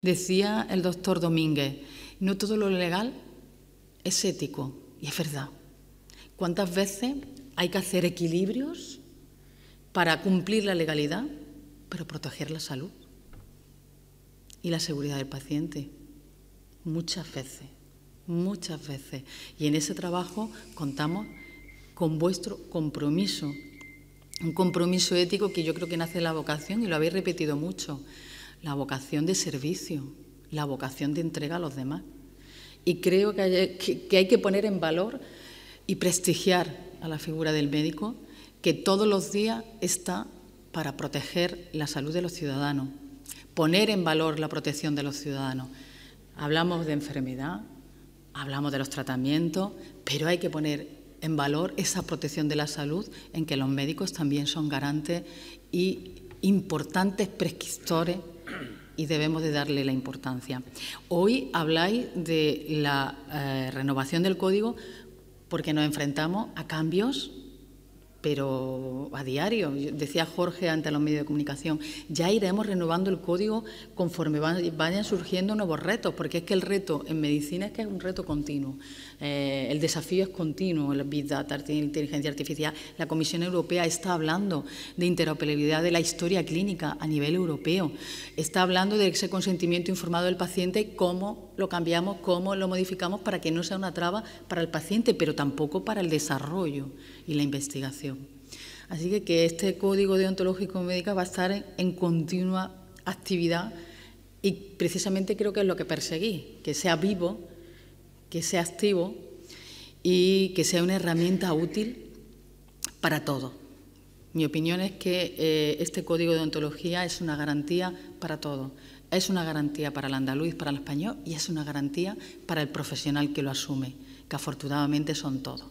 Decía el doctor Domínguez, no todo lo legal es ético, y es verdad. ¿Cuántas veces hay que hacer equilibrios para cumplir la legalidad, pero proteger la salud y la seguridad del paciente? Muchas veces, muchas veces. Y en ese trabajo contamos con vuestro compromiso, un compromiso ético que yo creo que nace de la vocación y lo habéis repetido mucho la vocación de servicio, la vocación de entrega a los demás. Y creo que hay que, poner en valor y prestigiar a la figura del médico que todos los días está para proteger la salud de los ciudadanos, poner en valor la protección de los ciudadanos. Hablamos de enfermedad, hablamos de los tratamientos, pero hay que poner en valor esa protección de la salud en que los médicos también son garantes y importantes prescriptores y debemos de darle la importancia. Hoy habláis de la eh, renovación del código porque nos enfrentamos a cambios pero a diario. Decía Jorge ante los medios de comunicación, ya iremos renovando el código conforme vayan surgiendo nuevos retos, porque es que el reto en medicina es que es un reto continuo. Eh, el desafío es continuo, El Big Data, inteligencia artificial. La Comisión Europea está hablando de interoperabilidad de la historia clínica a nivel europeo. Está hablando de ese consentimiento informado del paciente, cómo lo cambiamos, cómo lo modificamos para que no sea una traba para el paciente, pero tampoco para el desarrollo y la investigación. Así que, que este código deontológico médica va a estar en, continua actividad y precisamente creo que es lo que perseguí, que sea vivo, que sea activo y que sea una herramienta útil para todos. Mi opinión es que eh, este código de ontología es una garantía para todos. Es una garantía para el andaluz, para el español y es una garantía para el profesional que lo asume, que afortunadamente son todos.